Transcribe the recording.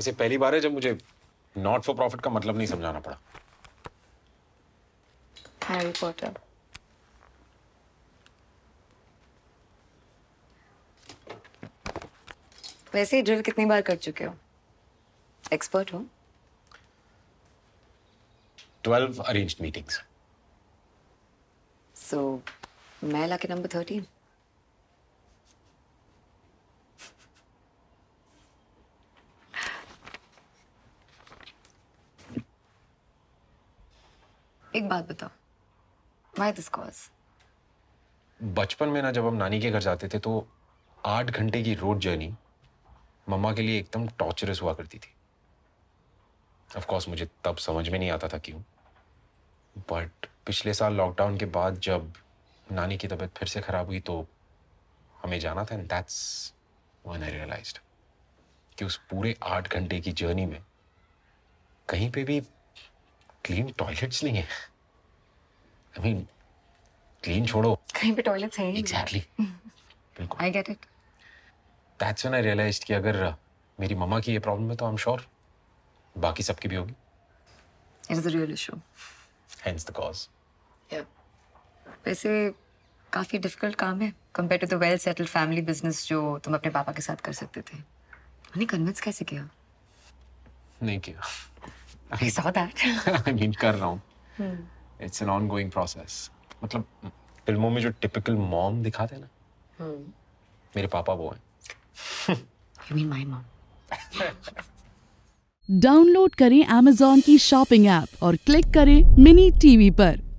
वैसे पहली बार है जब मुझे नॉट फॉर प्रॉफिट का मतलब नहीं समझाना पड़ा हैरी पॉटर वैसे ड्रिल कितनी बार कर चुके हो एक्सपर्ट हो ट्वेल्व अरेंज्ड मीटिंग्स सो मैं लाके नंबर थर्टीन एक बात बताओ वाई दिस कॉज बचपन में ना जब हम नानी के घर जाते थे तो आठ घंटे की रोड जर्नी मम्मा के लिए एकदम टॉर्चरस हुआ करती थी ऑफ कोर्स मुझे तब समझ में नहीं आता था क्यों बट पिछले साल लॉकडाउन के बाद जब नानी की तबीयत फिर से खराब हुई तो हमें जाना था and that's when I realise कि उस पूरे आठ घंटे की जर्नी में कहीं पे भी क्लीन टॉयलेट्स नहीं है आई मीन क्लीन छोड़ो कहीं पे टॉयलेट्स है एग्जैक्टली बिल्कुल I get it that's when I realised कि अगर मेरी मम्मा की ये प्रॉब्लम है तो आई एम श्योर बाकी सबकी भी होगी it is a real issue hence the cause या वैसे काफी डिफिकल्ट काम है compare to the well settled family business जो तुम अपने पापा के साथ कर सकते थे उन्हें कन्विंस कैसे किया नहीं किया I saw that. I mean, कर रहा हूँ. Hmm. It's an ongoing process. मतलब फिल्मों में जो typical mom दिखाते हैं ना, Hmm. मेरे पापा वो हैं. You mean my mom? Download करें Amazon की शॉपिंग ऐप और क्लिक करें मिनी टीवी पर